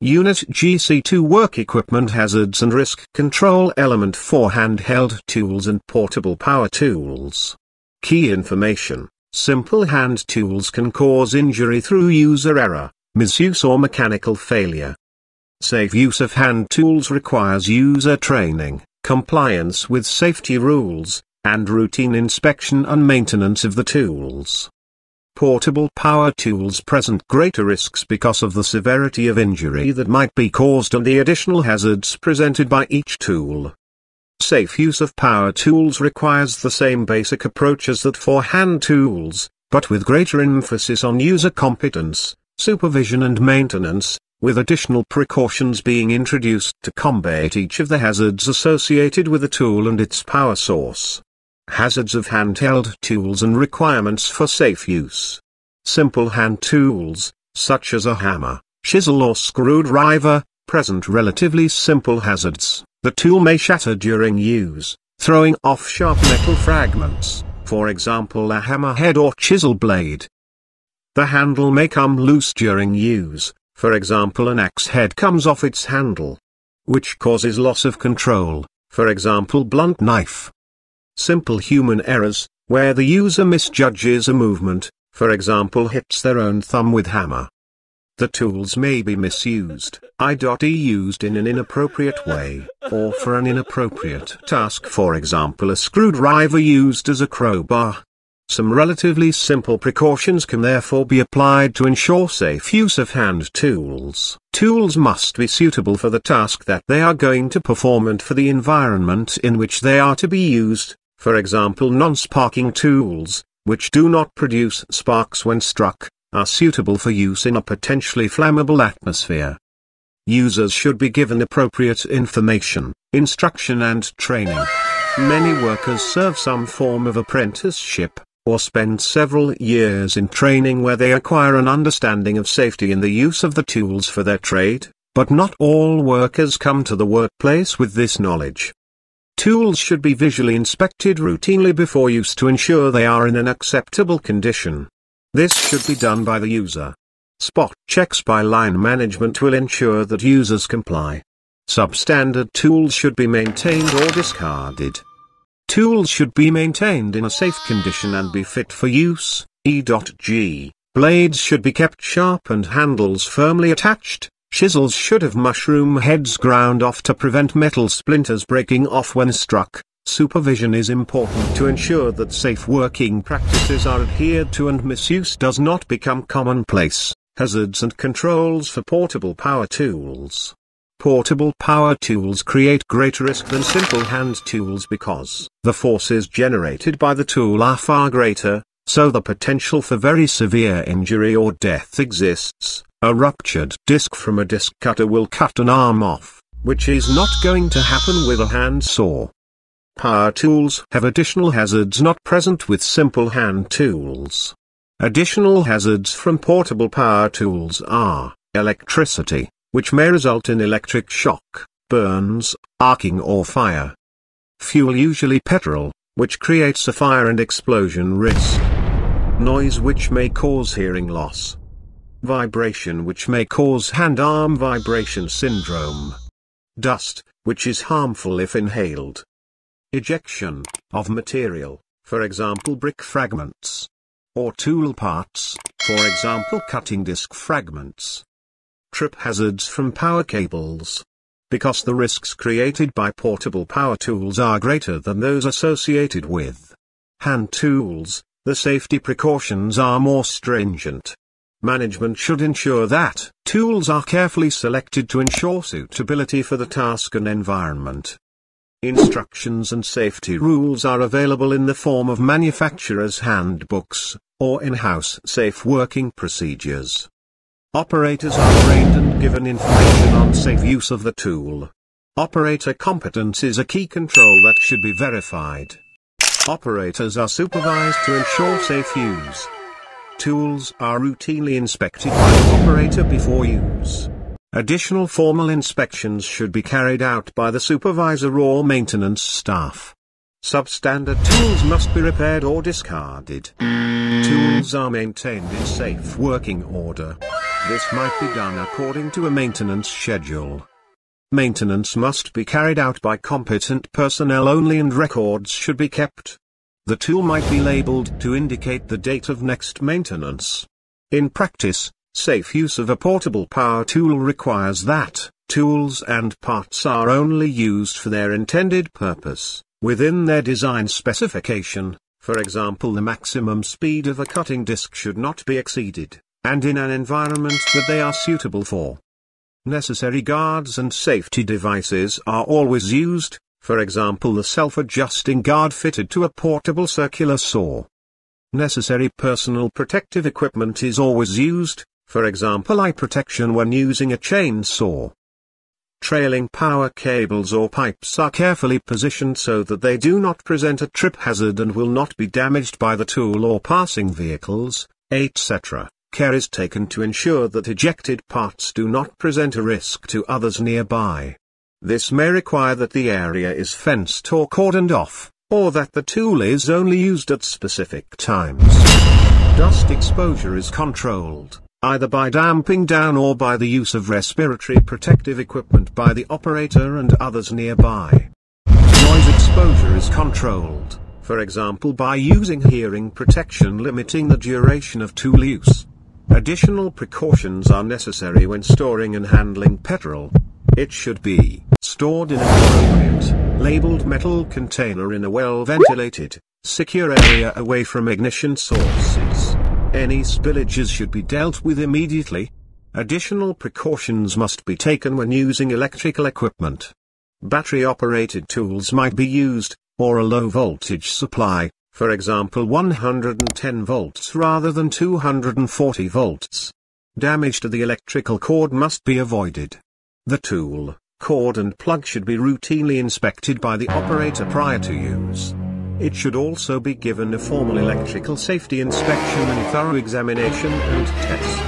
Unit GC2 Work Equipment Hazards and Risk Control Element 4 Handheld Tools and Portable Power Tools. Key information Simple hand tools can cause injury through user error, misuse, or mechanical failure. Safe use of hand tools requires user training, compliance with safety rules, and routine inspection and maintenance of the tools portable power tools present greater risks because of the severity of injury that might be caused and the additional hazards presented by each tool. Safe use of power tools requires the same basic approach as that for hand tools, but with greater emphasis on user competence, supervision and maintenance, with additional precautions being introduced to combat each of the hazards associated with a tool and its power source hazards of handheld tools and requirements for safe use. Simple hand tools, such as a hammer, chisel or screwdriver, present relatively simple hazards. The tool may shatter during use, throwing off sharp metal fragments, for example a hammer head or chisel blade. The handle may come loose during use, for example an axe head comes off its handle, which causes loss of control, for example blunt knife simple human errors, where the user misjudges a movement, for example hits their own thumb with hammer. The tools may be misused, i.e. used in an inappropriate way, or for an inappropriate task for example a screwdriver used as a crowbar. Some relatively simple precautions can therefore be applied to ensure safe use of hand tools. Tools must be suitable for the task that they are going to perform and for the environment in which they are to be used, for example non-sparking tools, which do not produce sparks when struck, are suitable for use in a potentially flammable atmosphere. Users should be given appropriate information, instruction and training. Many workers serve some form of apprenticeship, or spend several years in training where they acquire an understanding of safety in the use of the tools for their trade, but not all workers come to the workplace with this knowledge. Tools should be visually inspected routinely before use to ensure they are in an acceptable condition. This should be done by the user. Spot checks by line management will ensure that users comply. Substandard tools should be maintained or discarded. Tools should be maintained in a safe condition and be fit for use, e.g., blades should be kept sharp and handles firmly attached, Chisels should have mushroom heads ground off to prevent metal splinters breaking off when struck. Supervision is important to ensure that safe working practices are adhered to and misuse does not become commonplace. Hazards and controls for portable power tools. Portable power tools create greater risk than simple hand tools because the forces generated by the tool are far greater, so the potential for very severe injury or death exists. A ruptured disc from a disc cutter will cut an arm off, which is not going to happen with a handsaw. Power tools have additional hazards not present with simple hand tools. Additional hazards from portable power tools are electricity, which may result in electric shock, burns, arcing or fire. Fuel usually petrol, which creates a fire and explosion risk. Noise which may cause hearing loss vibration which may cause hand-arm vibration syndrome. Dust, which is harmful if inhaled. Ejection, of material, for example brick fragments. Or tool parts, for example cutting disc fragments. Trip hazards from power cables. Because the risks created by portable power tools are greater than those associated with hand tools, the safety precautions are more stringent. Management should ensure that tools are carefully selected to ensure suitability for the task and environment. Instructions and safety rules are available in the form of manufacturer's handbooks, or in-house safe working procedures. Operators are trained and given information on safe use of the tool. Operator competence is a key control that should be verified. Operators are supervised to ensure safe use tools are routinely inspected by the operator before use. Additional formal inspections should be carried out by the supervisor or maintenance staff. Substandard tools must be repaired or discarded. Tools are maintained in safe working order. This might be done according to a maintenance schedule. Maintenance must be carried out by competent personnel only and records should be kept. The tool might be labeled to indicate the date of next maintenance. In practice, safe use of a portable power tool requires that tools and parts are only used for their intended purpose, within their design specification, for example the maximum speed of a cutting disc should not be exceeded, and in an environment that they are suitable for. Necessary guards and safety devices are always used, for example the self-adjusting guard fitted to a portable circular saw. Necessary personal protective equipment is always used, for example eye protection when using a chainsaw. Trailing power cables or pipes are carefully positioned so that they do not present a trip hazard and will not be damaged by the tool or passing vehicles, etc. Care is taken to ensure that ejected parts do not present a risk to others nearby. This may require that the area is fenced or cordoned off, or that the tool is only used at specific times. Dust exposure is controlled, either by damping down or by the use of respiratory protective equipment by the operator and others nearby. Noise exposure is controlled, for example by using hearing protection limiting the duration of tool use. Additional precautions are necessary when storing and handling petrol, it should be stored in a appropriate, labeled metal container in a well-ventilated, secure area away from ignition sources. Any spillages should be dealt with immediately. Additional precautions must be taken when using electrical equipment. Battery-operated tools might be used, or a low-voltage supply, for example 110 volts rather than 240 volts. Damage to the electrical cord must be avoided. The tool, cord and plug should be routinely inspected by the operator prior to use. It should also be given a formal electrical safety inspection and thorough examination and test.